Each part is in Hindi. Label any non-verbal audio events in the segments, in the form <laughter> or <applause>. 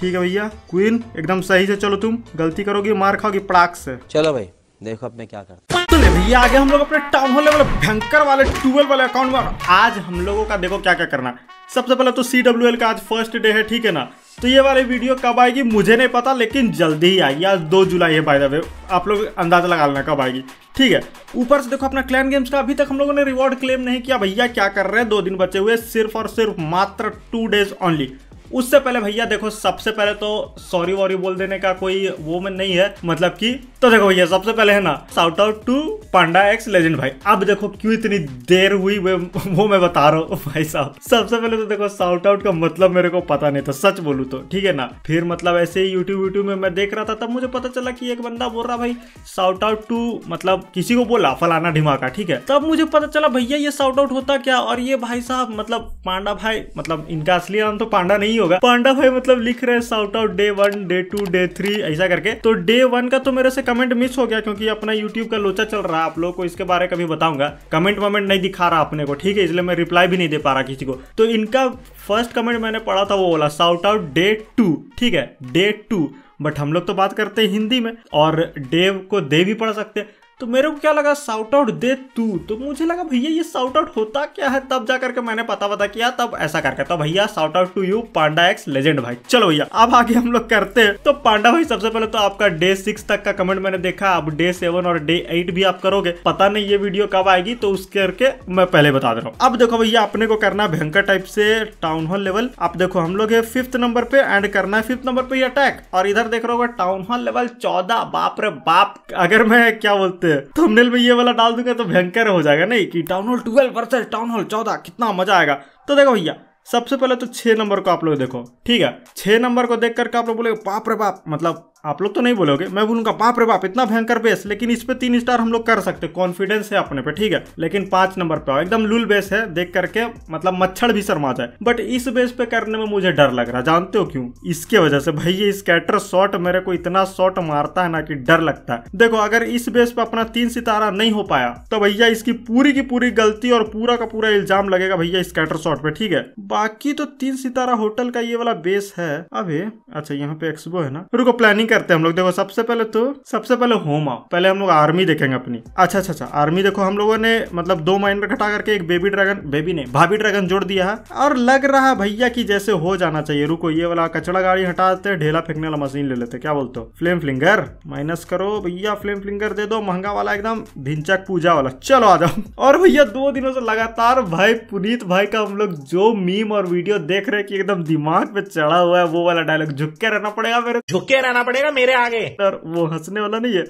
ठीक है भैया क्वीन एकदम सही से चलो तुम गलती करोगी मार खाओगी पड़ाक से चलो भाई देखो अब मैं क्या करता तो भैया आगे हम लोग अपने टाउन हॉल वाले भयंकर वाले ट्वेल्व वाले अकाउंट में आज हम लोगों का देखो क्या क्या करना सबसे पहले तो सी डब्ल्यू एल का आज फर्स्ट डे है ठीक है ना तो ये वाली वीडियो कब आएगी मुझे नहीं पता लेकिन जल्दी ही आएगी आज दो जुलाई है बाई द वे आप लोग अंदाजा लगा लेना कब आएगी ठीक है ऊपर से देखो अपना क्लैन गेम्स का अभी तक हम लोगों ने रिवॉर्ड क्लेम नहीं किया भैया क्या कर रहे हैं दो दिन बचे हुए सिर्फ और सिर्फ मात्र टू डेज ऑनली उससे पहले भैया देखो सबसे पहले तो सॉरी वॉरी बोल देने का कोई वो में नहीं है मतलब कि तो देखो भैया सबसे पहले है ना shout out to Panda X legend भाई अब देखो क्यों इतनी देर हुई वो मैं बता रहा हूँ भाई साहब सबसे पहले तो देखो साउट आउट का मतलब मेरे को पता नहीं था सच बोलू तो ठीक है ना फिर मतलब ऐसे ही यूट्यूब यूट्यूब में मैं देख रहा था तब मुझे पता चला कि एक बंदा बोल रहा भाई साउट आउट टू मतलब किसी को बोला फलाना ढिमाका ठीक है तब मुझे पता चला भैया ये साउट आउट होता क्या और ये भाई साहब मतलब पांडा भाई मतलब इनका असली नाम तो पांडा नहीं नहीं होगा पांडा भाई मतलब लिख रहे shout out day one day two day three ऐसा करके तो डे वन का तो मेरे से कमेंट मिस हो गया क्योंकि अपना यूट्यूब का लोचा चल रहा है आप लोग को इसके बारे में कभी बताऊंगा कमेंट वमेंट नहीं दिखा रहा अपने को ठीक है इसलिए मैं रिप्लाई भी नहीं दे पा रहा किसी को तो इनका फर्स्ट कमेंट मैंने पढ़ा था वो बोला साउट आउट डे टू ठीक है डे टू बट हम लोग तो बात करते हैं हिंदी में और डेव को दे भी पढ़ सकते हैं तो मेरे को क्या लगा साउट आउट दे तू तो मुझे लगा भैया ये साउट आउट होता क्या है तब जा करके मैंने पता पता किया तब ऐसा करके तो भैया shout out to you Panda X legend भाई चलो भैया अब आगे हम लोग करते हैं तो पांडा भाई सबसे पहले तो आपका डे सिक्स तक का कमेंट मैंने देखा अब डे सेवन और डे एट भी आप करोगे पता नहीं ये वीडियो कब आएगी तो उस करके मैं पहले बता दे रहा हूँ अब देखो भैया अपने को करना है भयंकर टाइप से टाउन हॉल लेवल आप देखो हम लोग है फिफ्थ नंबर पे एंड करना है फिफ्थ नंबर पे अटैक और इधर देख रहे होगा टाउन हॉल लेवल चौदह बाप रे बाप अगर मैं क्या बोलते पे थंबनेल में ये वाला डाल दूंगा तो भयंकर हो जाएगा नहीं कि town hall twelve versus town hall चौदह कितना मजा आएगा तो देखो भैया सबसे पहले तो छह नंबर को आप लोग देखो ठीक है छह नंबर को देख करके आप लोग बोले बाप रे बाप मतलब आप लोग तो नहीं बोलोगे मैं बोलूंगा बाप रे बाप इतना भयंकर बेस लेकिन इस पे तीन स्टार हम लोग कर सकते हैं कॉन्फिडेंस है अपने पे ठीक है लेकिन पांच नंबर पे एकदम लूल बेस है देख करके मतलब मच्छर भी शर्मा जाए बट इस बेस पे करने में मुझे डर लग रहा जानते हो क्यों इसके वजह से भाई ये स्कैटर शॉट मेरे को इतना शॉट मारता है ना कि डर लगता है देखो अगर इस बेस पे अपना तीन सितारा नहीं हो पाया तो भैया इसकी पूरी की पूरी गलती और पूरा का पूरा इल्जाम लगेगा भैया स्कैटर शॉट पे ठीक है बाकी तो तीन सितारा होटल का ये वाला बेस है अभी अच्छा यहाँ पे एक्सबो है ना रुको प्लानिंग करते हम लोग देखो सबसे पहले तो सबसे पहले होम आओ पहले हम लोग आर्मी देखेंगे अपनी अच्छा अच्छा अच्छा आर्मी देखो हम लोगों ने मतलब दो माइनर घटा करके एक बेबी ड्रैगन बेबी ने भाभी ड्रैगन जोड़ दिया है और लग रहा भैया की जैसे हो जाना चाहिए रुको ये वाला कचड़ा गाड़ी हटा देते ढेला फेंकने वाला मशीन ले लेते क्या बोलते हो फ्लेम फ्लिंगर माइनस करो भैया फ्लेम फ्लिंगर दे दो महंगा वाला एकदम भिंचक पूजा वाला चलो आ जाओ और भैया दो दिनों से लगातार भाई पुनीत भाई का हम लोग जो मीम और वीडियो देख रहे कि एकदम दिमाग पे चढ़ा हुआ है वो वाला डायलॉग झुक के रहना पड़ेगा मेरे झुक के रहना पड़ेगा करेगा मेरे आगे और वो हंसने वाला नहीं है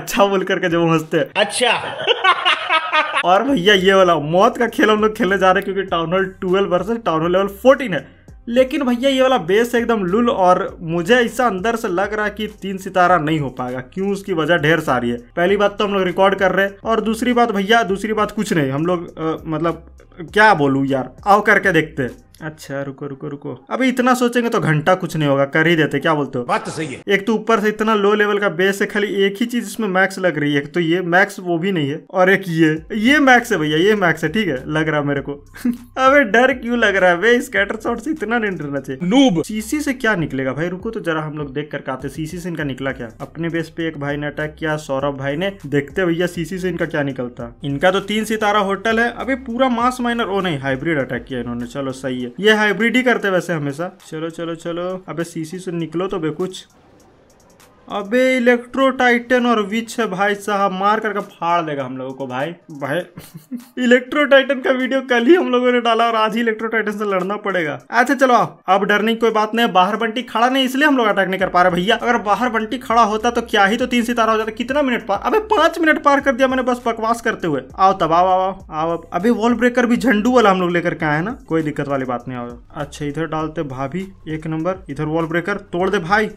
अच्छा बोल करके जब वो हंसते हैं अच्छा <laughs> और भैया ये वाला मौत का खेल हम लोग खेलने जा रहे हैं क्योंकि town hall twelve versus town hall level fourteen है लेकिन भैया ये वाला बेस एकदम लुल और मुझे ऐसा अंदर से लग रहा है कि तीन सितारा नहीं हो पाएगा क्यों उसकी वजह ढेर सारी है पहली बात तो हम लोग रिकॉर्ड कर रहे हैं और दूसरी बात भैया दूसरी बात कुछ नहीं हम लोग मतलब क्या बोलूँ यार आओ करके देखते अच्छा रुको रुको रुको अभी इतना सोचेंगे तो घंटा कुछ नहीं होगा कर ही देते क्या बोलते हो बात तो सही है एक तो ऊपर से इतना लो लेवल का बेस है खाली एक ही चीज इसमें मैक्स लग रही है तो ये मैक्स वो भी नहीं है और एक ये ये मैक्स है भैया ये मैक्स है ठीक है लग रहा है मेरे को <laughs> अबे डर क्यों लग रहा है वे स्कैटर शॉट से इतना नहीं डरना चाहिए नूब सीसी से क्या निकलेगा भाई रुको तो जरा हम लोग देख करके आते सीसी से इनका निकला क्या अपने बेस पे एक भाई ने अटैक किया सौरभ भाई ने देखते भैया सीसी से इनका क्या निकलता इनका तो तीन सितारा होटल है अभी पूरा मास माइनर ओ oh, नहीं हाइब्रिड अटैक किया इन्होंने चलो सही है ये हाइब्रिड ही करते वैसे हमेशा चलो चलो चलो अबे सीसी से निकलो तो बे कुछ अबे इलेक्ट्रो टाइटन और विच है भाई साहब मार करके फाड़ देगा हम लोगों को भाई भाई इलेक्ट्रो टाइटन का वीडियो कल ही हम लोगों ने डाला और आज ही इलेक्ट्रो टाइटन से लड़ना पड़ेगा अच्छा चलो अब डरने की कोई बात नहीं बाहर बंटी खड़ा नहीं इसलिए हम लोग अटैक नहीं कर पा रहे भैया अगर बाहर बंटी खड़ा होता तो क्या ही तो तीन सितारा हो जाता कितना मिनट पार अभी पांच मिनट पार कर दिया मैंने बस बकवास करते हुए आओ तब आओ आओ आओ अभी वॉल ब्रेकर भी झंडू वाला हम लोग लेकर के आए ना कोई दिक्कत वाली बात नहीं आओ अच्छा इधर डालते भाभी एक नंबर इधर वॉल ब्रेकर तोड़ दे भाई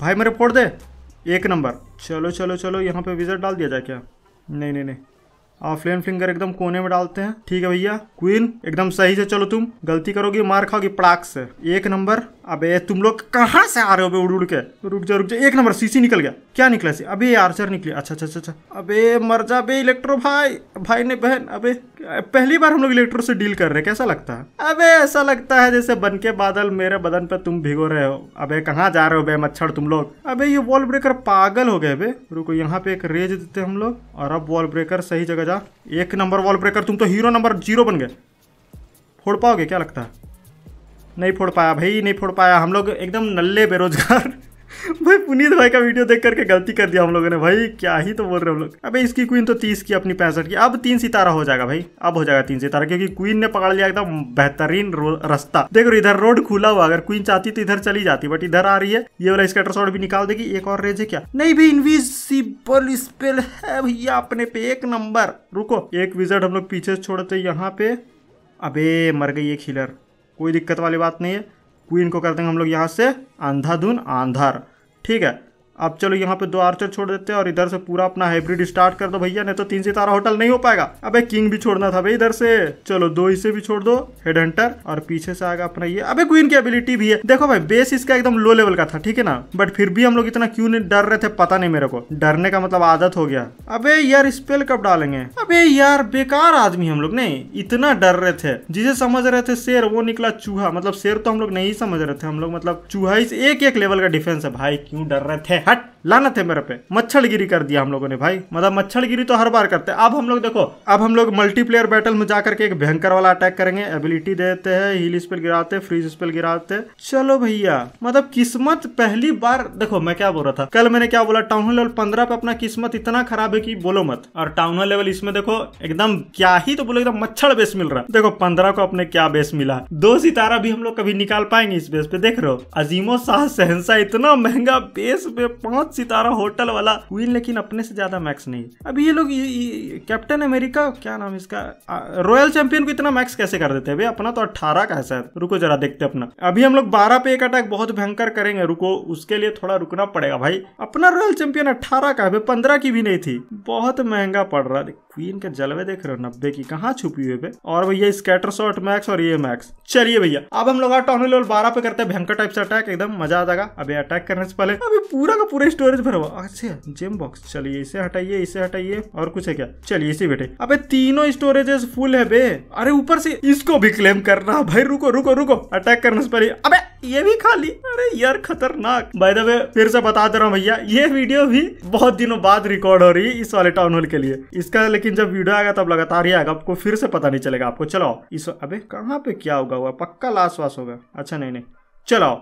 भाई मेरे फोड़ दे एक नंबर चलो चलो चलो यहाँ पे विजट डाल दिया जाए क्या नहीं नहीं नहीं आप फ्लेम फिंगर एकदम कोने में डालते हैं ठीक है भैया क्वीन एकदम सही से चलो तुम गलती करोगे मार खाओगी पड़ाक से एक नंबर अबे तुम लोग कहाँ से आ रहे हो उड़ उड़ के रुक जा रुक जा एक नंबर सीसी निकल गया क्या निकला सी अभी आर्चर निकली अच्छा अच्छा अच्छा अच्छा अबे मर जा बे इलेक्ट्रो भाई भाई ने बहन अभी पहली बार हम लोग इलेक्ट्रो से डील कर रहे हैं कैसा लगता है अबे ऐसा लगता है जैसे बन के बादल मेरे बदन पे तुम भिगो रहे हो अबे कहाँ जा रहे हो बे मच्छर तुम लोग अबे ये वॉल ब्रेकर पागल हो गए बे रुको यहाँ पे एक रेज देते हम लोग और अब वॉल ब्रेकर सही जगह जा एक नंबर वॉल ब्रेकर तुम तो हीरो नंबर जीरो बन गए फोड़ पाओगे क्या लगता है नहीं फोड़ पाया भाई नहीं फोड़ पाया हम लोग एकदम नल्ले बेरोजगार भाई पुनीत भाई का वीडियो देख करके गलती कर दिया हम लोगों ने भाई क्या ही तो बोल रहे हम लोग अबे इसकी क्वीन तो तीस की अपनी पैंसठ की अब तीन सितारा हो जाएगा भाई अब हो जाएगा तीन सितारा क्योंकि क्वीन ने पकड़ लिया एकदम बेहतरीन रास्ता देखो इधर रोड खुला हुआ अगर क्वीन चाहती तो इधर चली जाती बट इधर आ रही है ये वाला स्कैटर शॉट भी निकाल देगी एक और रेज है क्या नहीं भाई इनविजिबल स्पेल है भैया अपने पे एक नंबर रुको एक विजट हम लोग पीछे छोड़ते यहाँ पे अबे मर गई ये खिलर कोई दिक्कत वाली बात नहीं है क्वीन को कर देंगे हम लोग यहाँ से अंधाधुन आंधर ठीक है अब चलो यहाँ पे दो आर्चर छोड़ देते हैं और इधर से पूरा अपना हाइब्रिड स्टार्ट कर दो भैया नहीं तो तीन सितारा होटल नहीं हो पाएगा अबे किंग भी छोड़ना था भाई इधर से चलो दो इसे भी छोड़ दो हेड हंटर और पीछे से आएगा अपना ये अबे क्वीन की एबिलिटी भी है देखो भाई बेस इसका एकदम लो लेवल का था ठीक है ना बट फिर भी हम लोग इतना क्यों नहीं डर रहे थे पता नहीं मेरे को डरने का मतलब आदत हो गया अब यार स्पेल कब डालेंगे अब यार बेकार आदमी हम लोग नहीं इतना डर रहे थे जिसे समझ रहे थे शेर वो निकला चूहा मतलब शेर तो हम लोग नहीं समझ रहे थे हम लोग मतलब चूहा इस एक एक लेवल का डिफेंस है भाई क्यों डर रहे थे হাট लानत है मेरे पे मच्छरगिरी कर दिया हम लोगों ने भाई मतलब मच्छरगिरी तो हर बार करते हैं अब हम लोग देखो अब हम लोग मल्टीप्लेयर बैटल में जाकर के एक भयंकर वाला अटैक करेंगे एबिलिटी देते हैं हील स्पेल गिराते फ्रीज स्पेल गिराते चलो भैया मतलब किस्मत पहली बार देखो मैं क्या बोल रहा था कल मैंने क्या बोला टाउन लेवल पंद्रह पे अपना किस्मत इतना खराब है की बोलो मत और टाउन लेवल इसमें देखो एकदम क्या ही तो बोलो एकदम मच्छर बेस मिल रहा है देखो पंद्रह को अपने क्या बेस मिला दो सितारा भी हम लोग कभी निकाल पाएंगे इस बेस पे देख रहे हो अजीमो शाह सहनसा इतना महंगा बेस पे पांच सितारा होटल वाला क्वीन लेकिन अपने से ज्यादा मैक्स नहीं अब ये लोग कैप्टन अमेरिका क्या नाम इसका रॉयल चैंपियन को इतना मैक्स कैसे कर देते हैं अपना तो अट्ठारह का है शायद रुको जरा देखते अपना अभी हम लोग बारह पे एक अटैक बहुत भयंकर करेंगे रुको उसके लिए थोड़ा रुकना पड़ेगा भाई अपना रॉयल चैंपियन अट्ठारह का है पंद्रह की भी नहीं थी बहुत महंगा पड़ रहा क्वीन के जलवे देख रहे हो नब्बे की कहाँ छुपी हुई पे और भैया स्कैटर शॉट मैक्स और ये मैक्स चलिए भैया अब हम लोग टॉनी लेवल बारह पे करते हैं भयंकर टाइप से अटैक एकदम मजा आ जाएगा अभी अटैक करने से पहले अभी पूरा का पूरा स्टोरेज भरा हुआ अच्छा जिम बॉक्स चलिए इसे हटाइए इसे हटाइए और कुछ है क्या चलिए इसी बेटे अब तीनों स्टोरेजेस फुल है बे अरे ऊपर से इसको भी क्लेम करना भाई रुको रुको रुको अटैक करने से पहले अब ये भी खाली अरे यार खतरनाक बाय द वे फिर से बता दे रहा हूँ भैया ये वीडियो भी बहुत दिनों बाद रिकॉर्ड हो रही है इस वाले टाउन हॉल के लिए इसका लेकिन जब वीडियो आएगा तब लगातार ही आएगा आपको फिर से पता नहीं चलेगा आपको चलाओ इस अबे कहाँ पे क्या होगा हुआ पक्का लाश वास होगा अच्छा नहीं नहीं चलाओ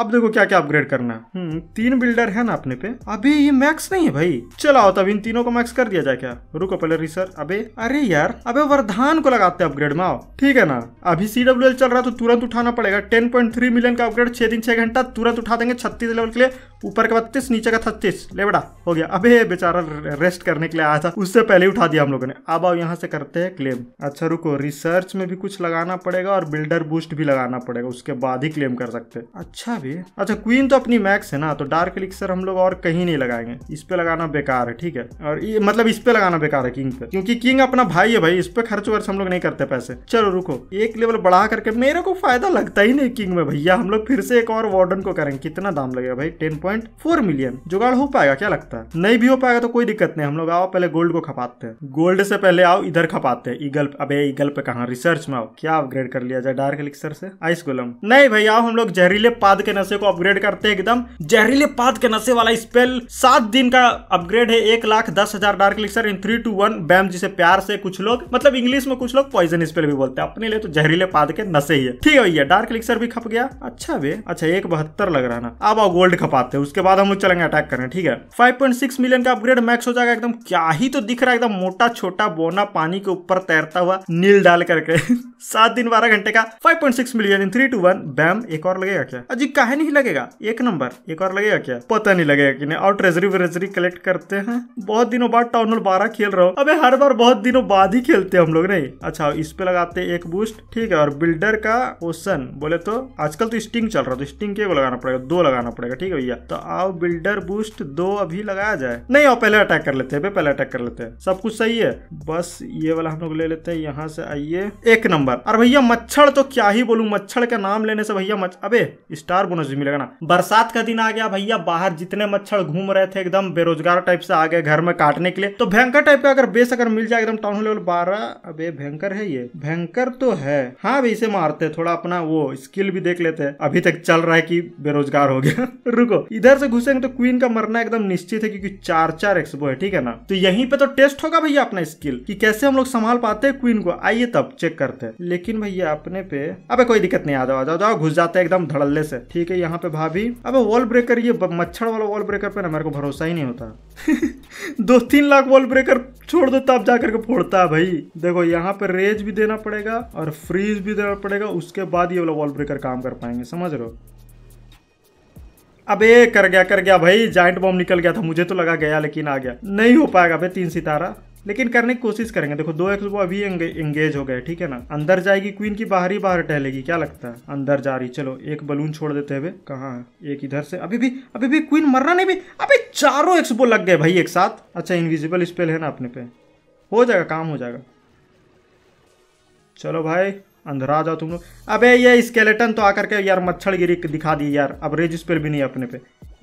अब देखो क्या क्या अपग्रेड करना है हम्म, तीन बिल्डर है ना अपने पे अभी ये मैक्स नहीं है भाई चलाओ तब इन तीनों को मैक्स कर दिया जाए क्या रुको पहले रिसर अबे अरे यार अबे वरदान को लगाते अपग्रेड आओ ठीक है ना अभी सी डब्ल्यू चल रहा है तो तुरंत उठाना पड़ेगा टेन पॉइंट थ्री मिलियन का अपग्रेड छह दिन छह घंटा तुरंत उठा देंगे छत्तीस लेवल के लिए ऊपर का बत्तीस नीचे का छत्तीस ले बड़ा हो गया अबे बेचारा रेस्ट करने के लिए आया था उससे पहले उठा दिया हम लोगों ने अब आओ यहाँ से करते हैं क्लेम अच्छा रुको रिसर्च में भी कुछ लगाना पड़ेगा और बिल्डर बूस्ट भी लगाना पड़ेगा उसके बाद ही क्लेम कर सकते अच्छा भी अच्छा क्वीन तो अपनी मैक्स है ना तो डार्क एलिक्सर हम लोग और कहीं नहीं लगाएंगे इस पे लगाना बेकार है ठीक है और ये मतलब इस पे लगाना बेकार है किंग पे क्योंकि किंग अपना भाई है भाई इस पे खर्च वर्च हम लोग नहीं करते पैसे चलो रुको एक लेवल बढ़ा करके मेरे को फायदा लगता ही नहीं किंग में भैया हम लोग फिर से एक और वार्डन को करेंगे कितना दाम लगेगा भाई टेन पॉइंट फोर मिलियन जुगाड़ हो पाएगा क्या लगता है नहीं भी हो पाएगा तो कोई दिक्कत नहीं हम लोग आओ पहले गोल्ड को खपाते हैं गोल्ड से पहले आओ इधर खपाते हैं ईगल अबे ईगल पे कहा रिसर्च में आओ क्या अपग्रेड कर लिया जाए डार्क एलिक्सर से आइस गोलम नहीं भाई आओ हम लोग जहरीले पाद के के नशे को अपग्रेड करते हैं एकदम जहरीले पात के नशे वाला स्पेल सात दिन का अपग्रेड है एक लाख दस हजार dark elixir in three two one bam जिसे प्यार से कुछ लोग मतलब इंग्लिश में कुछ लोग पॉइजन स्पेल भी बोलते हैं अपने लिए तो जहरीले पाद के नशे ही है ठीक है भैया डार्क लिक्सर भी खप गया अच्छा वे अच्छा एक बहत्तर लग रहा ना अब और गोल्ड खपाते हैं उसके बाद हम लोग चलेंगे अटैक करें ठीक है फाइव मिलियन का अपग्रेड मैक्स हो जाएगा एकदम क्या ही तो दिख रहा है एकदम मोटा छोटा बोना पानी के ऊपर तैरता हुआ नील डाल करके <laughs> सात दिन बारह घंटे का 5.6 million in three two one bam एक और लगेगा क्या अजी काहे नहीं लगेगा एक नंबर एक और लगेगा क्या पता नहीं लगेगा कि नहीं और ट्रेजरी व्रेजरी कलेक्ट करते हैं बहुत दिनों बाद टाउन हॉल बारह खेल रहा हूँ अबे हर बार बहुत दिनों बाद ही खेलते हैं हम लोग नहीं अच्छा इस पे लगाते हैं एक बूस्ट ठीक है और बिल्डर का ओसन बोले तो आजकल तो स्टिंग चल रहा है तो स्टिंग के लगाना पड़ेगा दो लगाना पड़ेगा ठीक है भैया तो आओ बिल्डर बूस्ट दो अभी लगाया जाए नहीं और पहले अटैक कर लेते हैं पहले अटैक कर लेते हैं सब कुछ सही है बस ये वाला हम लोग ले लेते हैं यहाँ से आइए एक नंबर और भैया मच्छर तो क्या ही बोलू मच्छर का नाम लेने से भैया अबे स्टार को नजदीक मिलेगा ना बरसात का दिन आ गया भैया बाहर जितने मच्छर घूम रहे थे एकदम बेरोजगार टाइप से आ गए घर में काटने के लिए तो भयंकर टाइप का अगर बेस अगर मिल जाए एकदम टाउन लेवल बारह अब भयंकर है ये भयंकर तो है हाँ भाई इसे मारते थोड़ा अपना वो स्किल भी देख लेते हैं अभी तक चल रहा है कि बेरोजगार हो गया <laughs> रुको इधर से घुसेंगे तो क्वीन का मरना एकदम निश्चित है क्योंकि चार चार एक्सपो है ठीक है ना तो यहीं पे तो टेस्ट होगा भैया अपना स्किल कि कैसे हम लोग संभाल पाते हैं क्वीन को आइए तब चेक करते हैं लेकिन भैया अपने पे अबे कोई दिक्कत नहीं आ जाओ जाओ जाओ घुस जाते हैं एकदम धड़ल्ले से ठीक ठीक है यहाँ पे भाभी अब वॉल ब्रेकर ये मच्छर वाला वॉल ब्रेकर पे ना मेरे को भरोसा ही नहीं होता <laughs> दो तीन लाख वॉल ब्रेकर छोड़ दो तब जा करके फोड़ता है भाई देखो यहाँ पे रेज भी देना पड़ेगा और फ्रीज भी देना पड़ेगा उसके बाद ये वाला वॉल ब्रेकर काम कर पाएंगे समझ रहे हो अबे कर गया कर गया भाई जाइंट बॉम्ब निकल गया था मुझे तो लगा गया लेकिन आ गया नहीं हो पाएगा भाई तीन सितारा लेकिन करने की कोशिश करेंगे देखो दो एक्स वो अभी एंगेज हो गए ठीक है ना अंदर जाएगी क्वीन की बाहर ही बाहर टहलेगी क्या लगता है अंदर जा रही चलो एक बलून छोड़ देते हुए कहाँ है एक इधर से अभी भी अभी भी क्वीन मरना नहीं भी अभी चारों एक्स वो लग गए भाई एक साथ अच्छा इनविजिबल स्पेल है ना अपने पे हो जाएगा काम हो जाएगा चलो भाई अंधरा जाओ तुम लोग अब ये स्केलेटन तो आकर के यार मच्छर गिरी दिखा दी यार अब रेज स्पेल भी नहीं अपने पे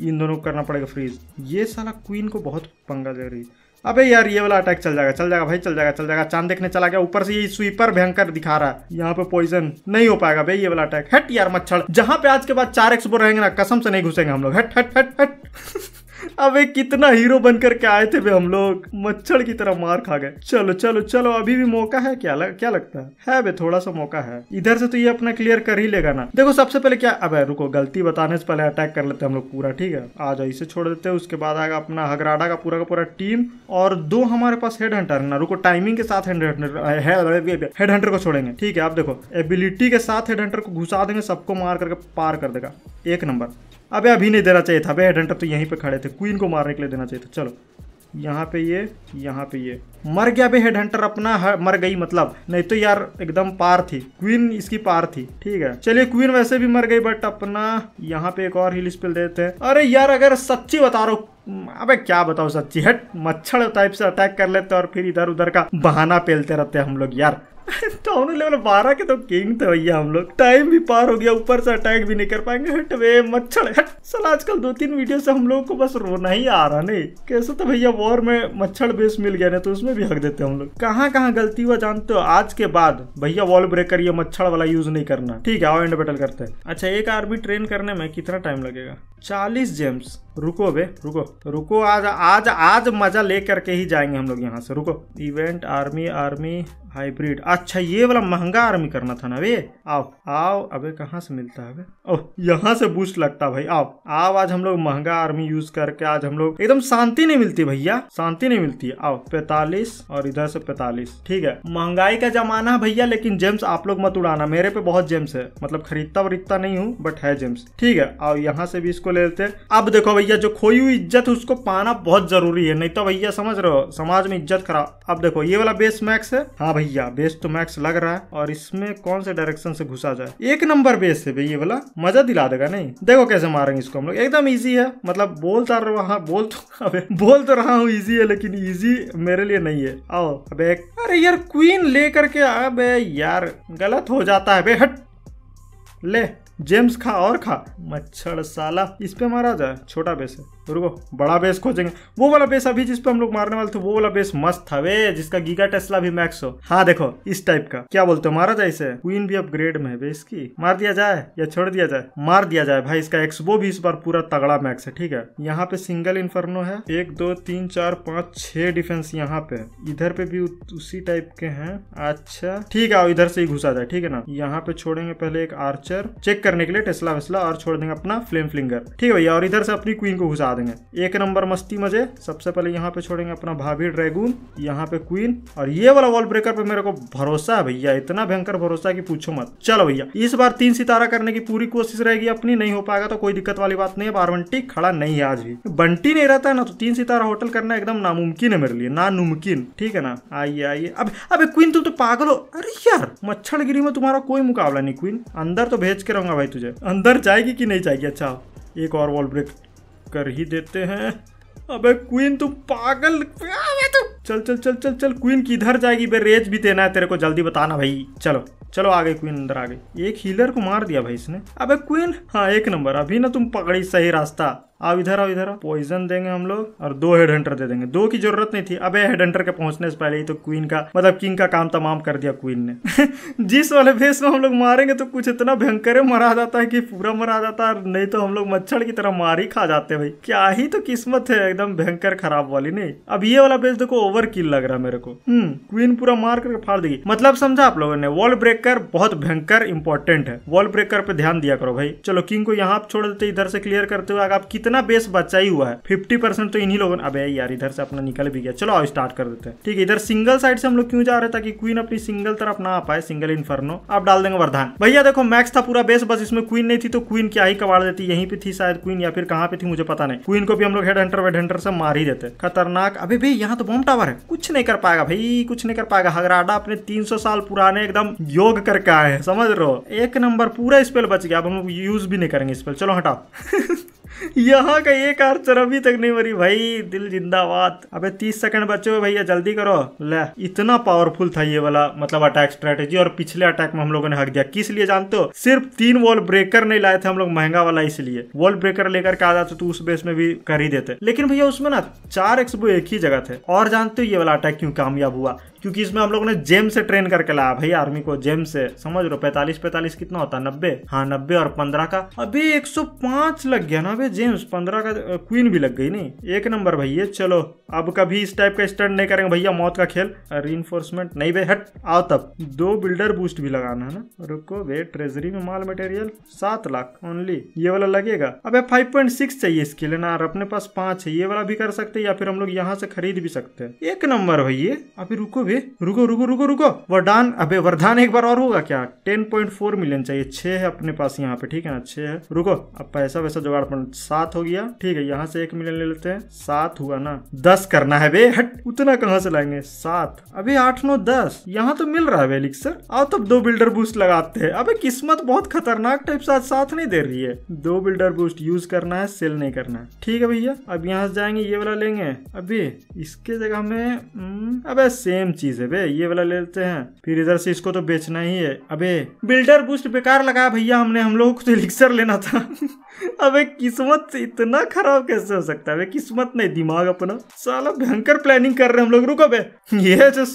इन दोनों को करना पड़ेगा फ्रीज ये साला क्वीन को बहुत पंगा दे रही है अबे यार ये वाला अटैक चल जाएगा चल जाएगा भाई चल जाएगा चल जाएगा चांद देखने चला गया ऊपर से ये स्वीपर भयंकर दिखा रहा है यहाँ पे पॉइजन नहीं हो पाएगा भाई ये वाला अटैक हट यार मच्छर जहां पे आज के बाद चार एक्सपोर रहेंगे ना कसम से नहीं घुसेंगे हम लोग हट हट हट हट <laughs> अबे कितना हीरो बनकर के आए थे हम लोग मच्छर की तरह मार खा गए चलो चलो चलो अभी भी मौका है क्या लग, क्या लगता है है बे थोड़ा सा मौका है इधर से तो ये अपना क्लियर कर ही लेगा ना देखो सबसे पहले क्या अब रुको गलती बताने से पहले अटैक कर लेते हैं हम लोग पूरा ठीक है आ जाओ इसे छोड़ देते हैं उसके बाद आएगा अपना हगराडा का पूरा का पूरा टीम और दो हमारे पास हेड हंटर है ना रुको टाइमिंग के साथ हेड हंटर को छोड़ेंगे ठीक है आप देखो एबिलिटी के साथ हेड हंटर को घुसा देंगे सबको मार करके पार कर देगा एक नंबर अब अभी नहीं देना चाहिए था अब एडन तो यहीं पे खड़े थे क्वीन को मारने के लिए देना चाहिए था चलो यहाँ पे ये यहाँ पे ये मर गया भी हेड हंटर अपना हर, मर गई मतलब नहीं तो यार एकदम पार थी क्वीन इसकी पार थी ठीक है चलिए क्वीन वैसे भी मर गई बट अपना यहाँ पे एक और हिल स्पिल देते हैं अरे यार अगर सच्ची बता रहा हूँ अबे क्या बताओ सच्ची हट मच्छर टाइप से अटैक कर लेते और फिर इधर उधर का बहाना पेलते रहते हम लोग यार टाउन तो लेवल बारह के तो किंग थे भैया हम लोग टाइम भी पार हो गया ऊपर से अटैक भी नहीं कर पाएंगे हट वे मच्छर हट सर आजकल दो तीन वीडियो से हम लोगों को बस रोना ही आ रहा नहीं कैसे तो भैया वॉर में मच्छर बेस मिल गया ना तो उसमें भी हक देते हम लोग कहाँ कहाँ गलती हुआ जानते हो आज के बाद भैया वॉल ब्रेकर ये मच्छर वाला यूज नहीं करना ठीक है एंड बैटल करते हैं अच्छा एक आर्मी ट्रेन करने में कितना टाइम लगेगा चालीस जेम्स रुको बे रुको रुको आज आज आज मजा ले करके ही जाएंगे हम लोग यहाँ से रुको इवेंट आर्मी आर्मी हाइब्रिड अच्छा ये वाला महंगा आर्मी करना था ना अभी आओ आओ अबे कहाँ से मिलता है ओह यहाँ से बूस्ट लगता भाई आओ आओ आज हम लोग महंगा आर्मी यूज करके आज हम लोग एकदम शांति नहीं मिलती भैया शांति नहीं मिलती आओ पैतालीस और इधर से पैतालीस ठीक है महंगाई का जमाना है भैया लेकिन जेम्स आप लोग मत उड़ाना मेरे पे बहुत जेम्स है मतलब खरीदता वरीदता नहीं हूँ बट है जेम्स ठीक है आओ यहाँ से भी इसको ले लेते हैं अब देखो भैया जो खोई हुई इज्जत है उसको पाना बहुत जरूरी है नहीं तो भैया समझ रहे हो समाज में इज्जत खराब अब देखो ये वाला बेस मैक्स है हाँ भैया बेस तो मैक्स लग रहा है और इसमें कौन से डायरेक्शन से घुसा जाए एक नंबर बेस है भैया वाला मजा दिला देगा नहीं देखो कैसे मारेंगे इसको हम लोग एकदम ईजी है मतलब बोल तो रहा बोल तो अबे बोल तो रहा हूँ ईजी है लेकिन ईजी मेरे लिए नहीं है आओ अब अरे यार क्वीन ले करके अब यार गलत हो जाता है बेहट ले जेम्स खा और खा मच्छर साला इस पे मारा जाए छोटा बेस है तो रुको बड़ा बेस खोजेंगे वो वाला बेस अभी जिस पे हम लोग मारने वाले थे वो वाला बेस मस्त था वे जिसका गीगा टेस्ला भी मैक्स हो हाँ देखो इस टाइप का क्या बोलते हो मारा जाए इसे क्वीन भी अपग्रेड में है बेस की मार दिया जाए या छोड़ दिया जाए मार दिया जाए भाई इसका एक्सबो भी इस बार पूरा तगड़ा मैक्स है ठीक है यहाँ पे सिंगल इन्फर्नो है एक दो तीन चार पाँच छह डिफेंस यहाँ पे इधर पे भी उसी टाइप के है अच्छा ठीक है इधर से ही घुसा जाए ठीक है ना यहाँ पे छोड़ेंगे पहले एक आर्चर चेक करने के लिए टेस्ला वेस्ला और छोड़ देंगे अपना फ्लेम फ्लिंगर ठीक है भैया और इधर से अपनी क्वीन को घुसा देंगे एक नंबर मस्ती मजे सबसे पहले यहाँ पे छोड़ेंगे अपना भाभी ड्रैगून यहाँ पे क्वीन और ये वाला वॉल ब्रेकर पे मेरे को भरोसा है भैया इतना भयंकर भरोसा है कि पूछो मत चलो भैया इस बार तीन सितारा करने की पूरी कोशिश रहेगी अपनी नहीं हो पाएगा तो कोई दिक्कत वाली बात नहीं है बारबंटी खड़ा नहीं है आज भी बंटी नहीं रहता ना तो तीन सितारा होटल करना एकदम नामुमकिन है मेरे लिए नामुमकिन ठीक है ना आइए आइए अब अब क्वीन तुम तो पागल हो अरे यार मच्छरगिरी में तुम्हारा कोई मुकाबला नहीं क्वीन अंदर तो भेज के रहूंगा भाई तुझे अंदर जाएगी कि नहीं जाएगी अच्छा एक और वॉल ब्रेक कर ही देते हैं अबे क्वीन तू पागल अबे तू चल चल चल चल चल क्वीन किधर जाएगी भाई रेज भी देना है तेरे को जल्दी बताना भाई चलो चलो आ गई क्वीन अंदर आ गई एक हीलर को मार दिया भाई इसने अबे क्वीन हाँ एक नंबर अभी ना तुम पकड़ी सही रास्ता अब इधर आओ इधर पॉइजन देंगे हम लोग और दो हेड हंटर दे देंगे दो की जरूरत नहीं थी अबे हेड हंटर के पहुंचने से पहले ही तो क्वीन का मतलब किंग का काम तमाम कर दिया क्वीन ने <laughs> जिस वाले फेस में हम लोग मारेंगे तो कुछ इतना भयंकर मरा जाता है कि पूरा मरा जाता है नहीं तो हम लोग मच्छर की तरह मार ही खा जाते भाई क्या ही तो किस्मत है एकदम भयंकर खराब वाली नहीं अब ये वाला फेस देखो ओवर ओवर किल लग रहा है मेरे को क्वीन हम्म। पूरा मार करके फाड़ देगी मतलब समझा आप लोगों ने वॉल ब्रेकर बहुत भयंकर इंपॉर्टेंट है वॉल ब्रेकर पे ध्यान दिया करो भाई चलो किंग को यहाँ छोड़ देते इधर से क्लियर करते हुए आप कितना बेस बचा ही हुआ है फिफ्टी तो इन्हीं लोगों ने अब यार इधर से अपना निकल भी गया चलो स्टार्ट कर देते हैं ठीक है इधर सिंगल साइड से हम लोग क्यों जा रहे हैं ताकि क्वीन अपनी सिंगल तरफ ना आ पाए सिंगल इन्फर्नो आप डाल देंगे वरदान भैया देखो मैक्स था पूरा बेस बस इसमें क्वीन नहीं थी तो क्वीन क्या ही कबाड़ देती यहीं पे थी शायद क्वीन या फिर कहाँ पे थी मुझे पता नहीं क्वीन को भी हम लोग हेड हंटर वेड हंटर से मार ही देते खतरनाक अभी भाई यहाँ तो बॉम्ब बराबर कुछ नहीं कर पाएगा भाई कुछ नहीं कर पाएगा हगराडा अपने 300 साल पुराने एकदम योग करके आए हैं समझ रहे हो एक नंबर पूरा स्पेल बच गया अब हम यूज भी नहीं करेंगे स्पेल चलो हटाओ <laughs> यहाँ का एक आर्चर अभी तक नहीं मरी भाई दिल जिंदाबाद अबे तीस सेकंड बचे हुए भैया जल्दी करो ले इतना पावरफुल था ये वाला मतलब अटैक स्ट्रेटेजी और पिछले अटैक में हम लोगों ने हक दिया किस लिए जानते हो सिर्फ तीन वॉल ब्रेकर नहीं लाए थे हम लोग महंगा वाला इसलिए वॉल ब्रेकर लेकर के आ जाते तो उस बेस में भी कर ही देते लेकिन भैया उसमें ना चार एक्सबो एक ही जगह थे और जानते हो ये वाला अटैक क्यों कामयाब हुआ क्योंकि इसमें हम लोग ने जेम से ट्रेन करके लाया भाई आर्मी को जेम से समझ लो पैतालीस पैतालीस कितना होता है नब्बे हाँ नब्बे और पंद्रह का अभी एक सौ पांच लग गया ना भाई जेम्स पंद्रह का क्वीन भी लग गई नहीं एक नंबर भैया चलो अब कभी इस टाइप का स्टंट नहीं करेंगे भैया मौत का खेल री नहीं भाई हट आओ तब दो बिल्डर बूस्ट भी लगाना है ना रुको वे ट्रेजरी में माल मटेरियल सात लाख ओनली ये वाला लगेगा फाइव पॉइंट सिक्स चाहिए इसके लिए ना अपने पास पांच है ये वाला भी कर सकते हैं या फिर हम लोग यहाँ से खरीद भी सकते हैं एक नंबर भैया अभी रुको लोगे रुको रुको रुको रुको वरदान अबे वरदान एक बार और होगा क्या 10.4 मिलियन चाहिए छह है अपने पास यहाँ पे ठीक है ना छह है रुको अब पैसा वैसा जुगाड़ पड़ना सात हो गया ठीक है यहाँ से एक मिलियन ले लेते हैं सात हुआ ना दस करना है बे हट उतना कहाँ से लाएंगे सात अभी आठ नौ दस यहाँ तो मिल रहा है वेलिक सर आओ तब तो दो बिल्डर बूस्ट लगाते हैं अबे किस्मत बहुत खतरनाक टाइप साथ साथ नहीं दे रही है दो बिल्डर बूस्ट यूज करना है सेल नहीं करना है ठीक है भैया अब यहाँ से जाएंगे ये वाला लेंगे अभी इसके जगह में हम्म, अबे सेम चीज है बे ये वाला ले लेते हैं फिर इधर से इसको तो बेचना ही है अबे बिल्डर बूस्ट बेकार लगाया भैया हमने हम लोगों को तो इलिक्सर लेना था <laughs> अबे किस्मत इतना खराब कैसे हो सकता है किस्मत नहीं दिमाग अपना साला भयंकर प्लानिंग कर रहे हम लोग रुको बे <laughs> ये जो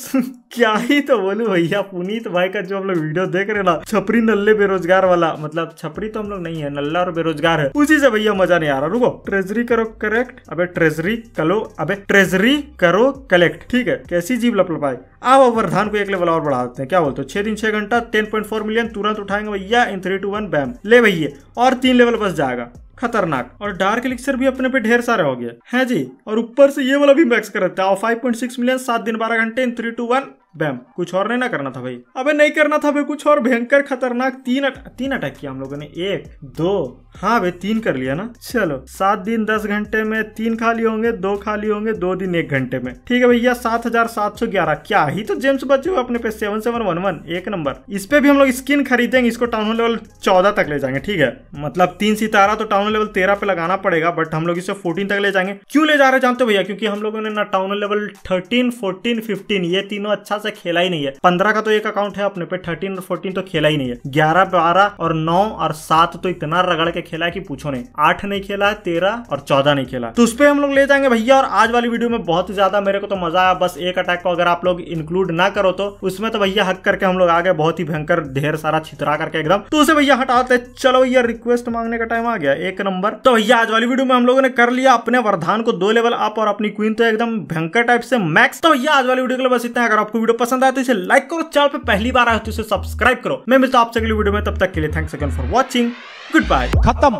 क्या ही तो बोलू भैया पुनीत भाई का जो हम लोग वीडियो देख रहे ना छपरी नल्ले बेरोजगार वाला मतलब छपरी तो हम लोग नहीं है नल्ला और बेरोजगार है उसी से भैया मजा नहीं आ रहा रुको ट्रेजरी करो करेक्ट अबे ट्रेजरी करो अबे ट्रेजरी करो कलेक्ट ठीक है कैसी जीव लपलपाए है अब वरदान को एक लेवल और बढ़ा देते हैं क्या बोलते हो छह दिन छह घंटा टेन पॉइंट फोर मिलियन तुरंत उठाएंगे भैया in three two one bam ले भैया और तीन लेवल बस जाएगा खतरनाक और डार्क एलिक्सर भी अपने पे ढेर सारे हो गए हैं जी और ऊपर से ये वाला भी मैक्स करते हैं फाइव पॉइंट सिक्स मिलियन सात दिन बारह घंटे in three two one bam कुछ और नहीं ना करना था भाई अबे नहीं करना था भाई कुछ और भयंकर खतरनाक तीन अट, तीन अटैक किया हम लोगों ने एक दो हाँ भाई तीन कर लिया ना चलो सात दिन दस घंटे में तीन खाली होंगे दो खाली होंगे दो दिन एक घंटे में ठीक है भैया सात हजार सात सौ ग्यारह क्या ही तो जेम्स बचे हुए अपने पे सेवन सेवन वन वन एक नंबर इस पे भी हम लोग स्किन खरीदेंगे इसको टाउन लेवल चौदह तक ले जाएंगे ठीक है मतलब तीन सितारा तो टाउन टाउन लेवल तेरह पे लगाना पड़ेगा बट हम लोग इसे फोर्टीन तक ले जाएंगे क्यों ले जा रहे जानते भैया क्योंकि हम लोगों ने ना town level thirteen fourteen fifteen ये तीनों अच्छा से खेला ही नहीं है पंद्रह का तो एक अकाउंट है अपने पे थर्टीन और फोर्टीन तो खेला ही नहीं है ग्यारह बारह और नौ और सात तो इतना रगड़ के खेला है कि पूछो नहीं आठ नहीं खेला है तेरह और चौदह नहीं खेला तो उस पर हम लोग ले जाएंगे भैया और आज वाली वीडियो में बहुत ज्यादा मेरे को तो मजा आया बस एक अटैक को अगर आप लोग इंक्लूड ना करो तो उसमें तो भैया हक करके हम लोग आ गए बहुत ही भयंकर ढेर सारा छितरा करके एकदम तो उसे भैया हटाते चलो भैया रिक्वेस्ट मांगने का टाइम आ गया एक एक नंबर तो भैया आज वाली वीडियो में हम लोगों ने कर लिया अपने वरदान को दो लेवल अप और अपनी क्वीन तो एकदम भयंकर टाइप से मैक्स तो भैया आज वाली वीडियो के लिए बस इतना अगर आपको वीडियो पसंद आए तो इसे लाइक करो चैनल पर पहली बार आए तो इसे सब्सक्राइब करो मैं मिलता आपसे अगली वीडियो में तब तक के लिए thanks again for watching good bye खत्म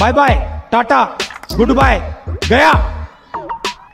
bye bye tata good bye गया